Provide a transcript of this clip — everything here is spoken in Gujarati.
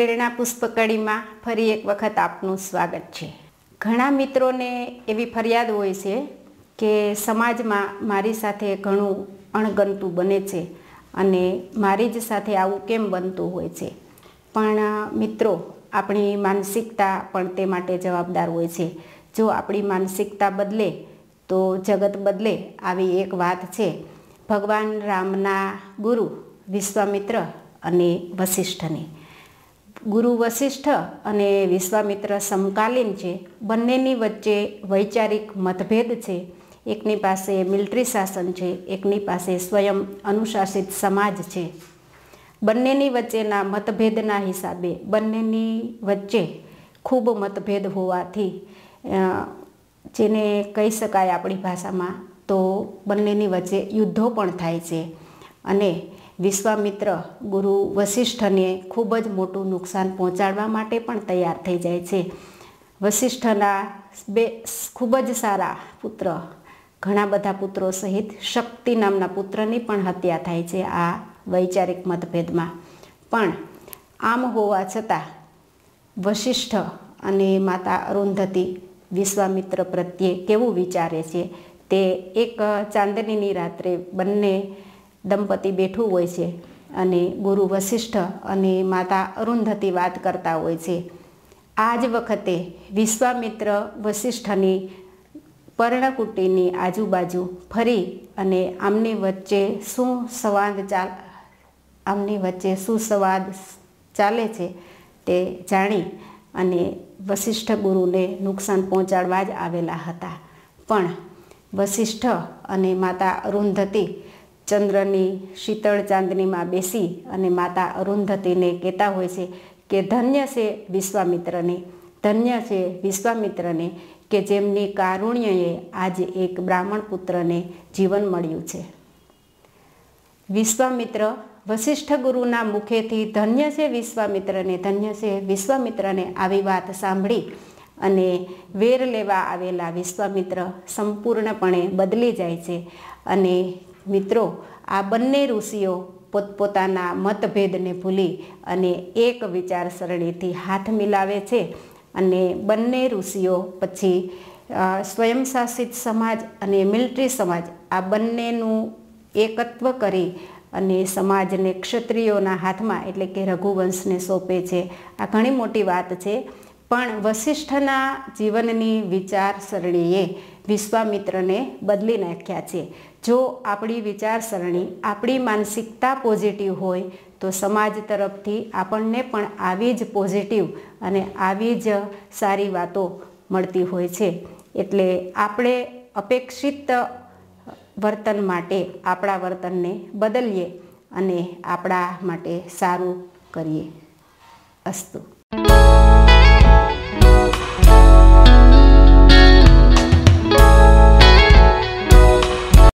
પ્રેરણા પુષ્પકડીમાં ફરી એક વખત આપનું સ્વાગત છે ઘણા મિત્રોને એવી ફરિયાદ હોય છે કે સમાજમાં મારી સાથે ઘણું અણગમતું બને છે અને મારી જ સાથે આવું કેમ બનતું હોય છે પણ મિત્રો આપણી માનસિકતા પણ તે માટે જવાબદાર હોય છે જો આપણી માનસિકતા બદલે તો જગત બદલે આવી એક વાત છે ભગવાન રામના ગુરુ વિશ્વામિત્ર અને વસિષ્ઠની ગુરુ વશિષ્ઠ અને વિશ્વામિત્ર સમકાલીન છે બંનેની વચ્ચે વૈચારિક મતભેદ છે એકની પાસે મિલિટરી શાસન છે એકની પાસે સ્વયં અનુશાસિત સમાજ છે બંનેની વચ્ચેના મતભેદના હિસાબે બંનેની વચ્ચે ખૂબ મતભેદ હોવાથી જેને કહી શકાય આપણી ભાષામાં તો બંનેની વચ્ચે યુદ્ધો પણ થાય છે અને વિશ્વામિત્ર ગુરુ વસિષ્ઠને ખૂબ જ મોટું નુકસાન પહોંચાડવા માટે પણ તૈયાર થઈ જાય છે વસિષ્ઠના બે ખૂબ જ સારા પુત્ર ઘણા બધા પુત્રો સહિત શક્તિ નામના પુત્રની પણ હત્યા થાય છે આ વૈચારિક મતભેદમાં પણ આમ હોવા છતાં વશિષ્ઠ અને માતા અરુંધતી વિશ્વામિત્ર પ્રત્યે કેવું વિચારે છે તે એક ચાંદનીની રાત્રે બંને દંપતી બેઠું હોય છે અને ગુરુ વશિષ્ઠ અને માતા અરુંધતી વાત કરતા હોય છે આ જ વખતે વિશ્વામિત્ર વશિષ્ઠની પર્ણકુટીની આજુબાજુ ફરી અને આમની વચ્ચે શું સંવાદ ચાલ આમની વચ્ચે શું સંવાદ ચાલે છે તે જાણી અને વશિષ્ઠ ગુરુને નુકસાન પહોંચાડવા જ આવેલા હતા પણ વશિષ્ઠ અને માતા અરુંધતી ચંદ્રની શીતળ ચાંદનીમાં બેસી અને માતા અરુંધતીને કહેતા હોય છે કે ધન્ય છે વિશ્વામિત્રને ધન્ય છે વિશ્વામિત્રને કે જેમની કારુણ્યએ આજે એક બ્રાહ્મણ પુત્રને જીવન મળ્યું છે વિશ્વામિત્ર વશિષ્ઠ ગુરુના મુખેથી ધન્ય છે વિશ્વામિત્રને ધન્ય છે વિશ્વામિત્રને આવી વાત સાંભળી અને વેર લેવા આવેલા વિશ્વામિત્ર સંપૂર્ણપણે બદલી જાય છે અને મિત્રો આ બંને ઋષિઓ પોતપોતાના મતભેદને ભૂલી અને એક વિચારસરણીથી હાથ મિલાવે છે અને બંને ઋષિઓ પછી સ્વયંશાસિત સમાજ અને મિલિટરી સમાજ આ બંનેનું એકત્વ કરી અને સમાજને ક્ષત્રિયોના હાથમાં એટલે કે રઘુવંશને સોંપે છે આ ઘણી મોટી વાત છે પણ વસિષ્ઠના જીવનની વિચારસરણીએ વિશ્વામિત્રને બદલી નાખ્યા છે જો આપણી વિચારસરણી આપણી માનસિકતા પોઝિટિવ હોય તો સમાજ તરફથી આપણને પણ આવી જ પોઝિટિવ અને આવી જ સારી વાતો મળતી હોય છે એટલે આપણે અપેક્ષિત વર્તન માટે આપણા વર્તનને બદલીએ અને આપણા માટે સારું કરીએ અસ્તુ